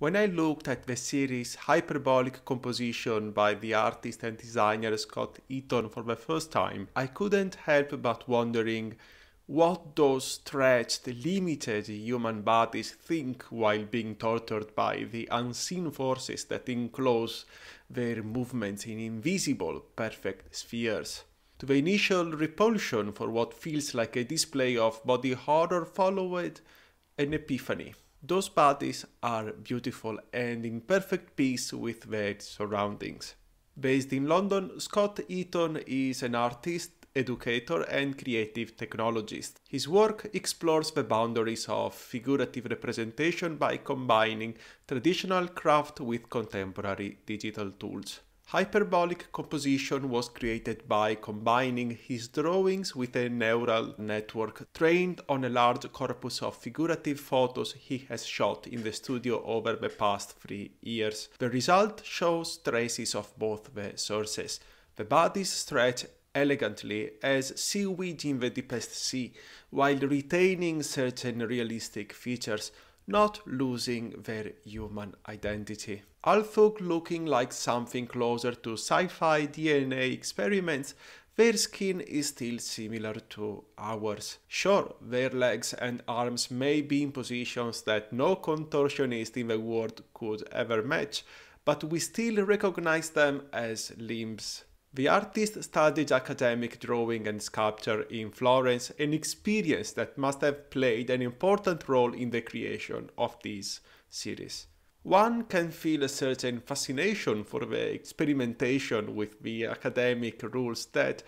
When I looked at the series Hyperbolic Composition by the artist and designer Scott Eaton for the first time, I couldn't help but wondering what those stretched, limited human bodies think while being tortured by the unseen forces that enclose their movements in invisible, perfect spheres. To the initial repulsion for what feels like a display of body horror followed an epiphany. Those bodies are beautiful and in perfect peace with their surroundings. Based in London, Scott Eaton is an artist, educator and creative technologist. His work explores the boundaries of figurative representation by combining traditional craft with contemporary digital tools. Hyperbolic composition was created by combining his drawings with a neural network trained on a large corpus of figurative photos he has shot in the studio over the past three years. The result shows traces of both the sources. The bodies stretch elegantly as seaweed in the deepest sea, while retaining certain realistic features not losing their human identity. Although looking like something closer to sci-fi DNA experiments, their skin is still similar to ours. Sure, their legs and arms may be in positions that no contortionist in the world could ever match, but we still recognize them as limbs. The artist studied academic drawing and sculpture in Florence, an experience that must have played an important role in the creation of this series. One can feel a certain fascination for the experimentation with the academic rules that,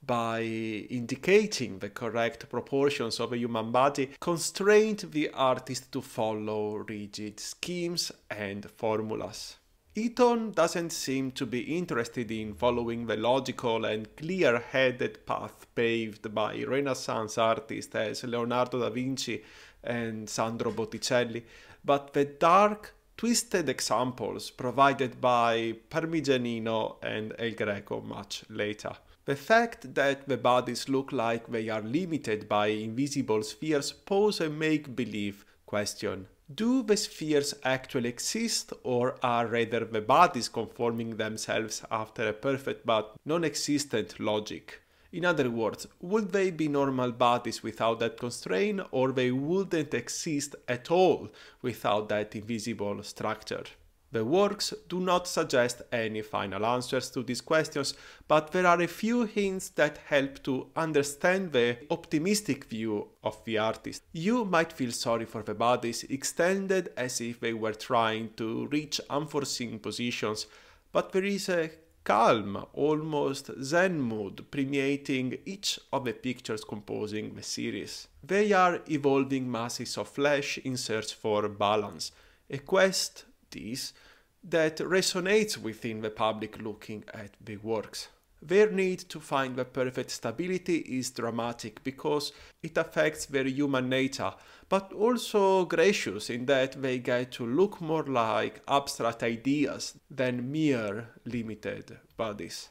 by indicating the correct proportions of a human body, constrained the artist to follow rigid schemes and formulas. Eton doesn't seem to be interested in following the logical and clear-headed path paved by Renaissance artists as Leonardo da Vinci and Sandro Botticelli, but the dark, twisted examples provided by Parmigianino and El Greco much later. The fact that the bodies look like they are limited by invisible spheres pose a make-believe Question. Do the spheres actually exist or are rather the bodies conforming themselves after a perfect but non-existent logic? In other words, would they be normal bodies without that constraint or they wouldn't exist at all without that invisible structure? The works do not suggest any final answers to these questions, but there are a few hints that help to understand the optimistic view of the artist. You might feel sorry for the bodies extended as if they were trying to reach unforeseen positions, but there is a calm, almost zen mood permeating each of the pictures composing the series. They are evolving masses of flesh in search for balance, a quest this that resonates within the public looking at the works. Their need to find the perfect stability is dramatic because it affects their human nature, but also gracious in that they get to look more like abstract ideas than mere limited bodies.